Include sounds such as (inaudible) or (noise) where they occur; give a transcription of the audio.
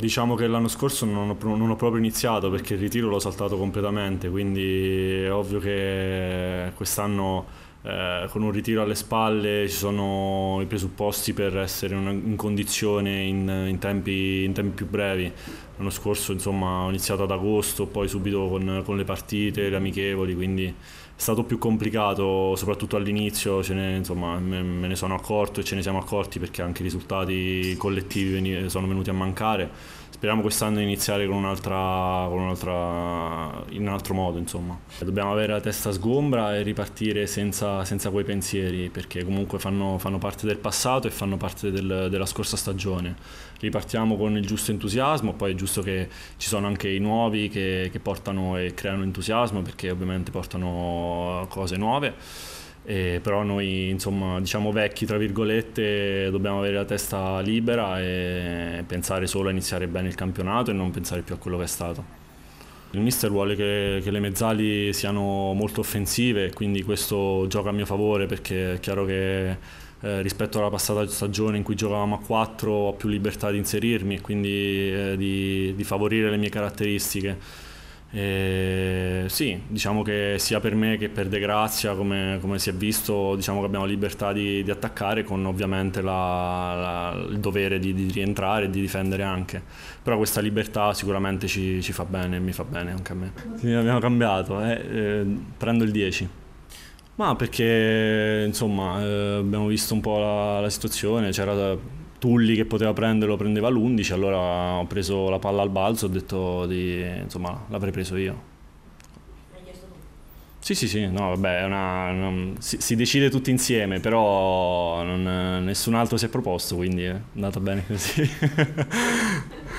diciamo che l'anno scorso non ho, non ho, proprio iniziato perché il ritiro l'ho saltato completamente, quindi è ovvio che quest'anno eh, con un ritiro alle spalle ci sono i presupposti per essere in, una, in condizione in, in, tempi, in, tempi, più brevi. L'anno scorso insomma, ho iniziato ad agosto, poi subito con, con, le partite, le amichevoli, quindi è stato più complicato, soprattutto all'inizio ne, insomma, me, me, ne sono accorto e ce ne siamo accorti perché anche i risultati collettivi sono venuti a mancare Speriamo quest'anno iniziare con un'altra, con un'altra, in un altro modo, insomma. Dobbiamo avere la testa sgombra e ripartire senza, senza quei pensieri, perché comunque fanno, fanno, parte del passato e fanno parte del, della scorsa stagione. Ripartiamo con il giusto entusiasmo, poi è giusto che ci sono anche i nuovi che, che portano e creano entusiasmo, perché ovviamente portano cose nuove eh, però noi insomma diciamo vecchi tra virgolette dobbiamo avere la testa libera e pensare solo a iniziare bene il campionato e non pensare più a quello che è stato. Il mister vuole che, che le mezzali siano molto offensive quindi questo gioca a mio favore perché è chiaro che eh, rispetto alla passata stagione in cui giocavamo a 4 ho più libertà di inserirmi e quindi eh, di, di favorire le mie caratteristiche e sì, diciamo che sia per me che per De Grazia, come, come si è visto, diciamo che abbiamo libertà di, di attaccare con ovviamente la, la, il dovere di, di, rientrare e di difendere anche. Però questa libertà sicuramente ci, ci fa bene e mi fa bene anche a me. Sì, abbiamo cambiato, eh? Eh, prendo il 10. Ma perché insomma eh, abbiamo visto un po' la, la situazione, c'era Tulli che poteva prenderlo prendeva l'11, allora ho preso la palla al balzo, ho detto di, insomma l'avrei preso io. Sì, sì, sì, no, vabbè, una, una, si, si, decide tutti insieme, però non, nessun altro si è proposto, quindi è andata bene così. (laughs)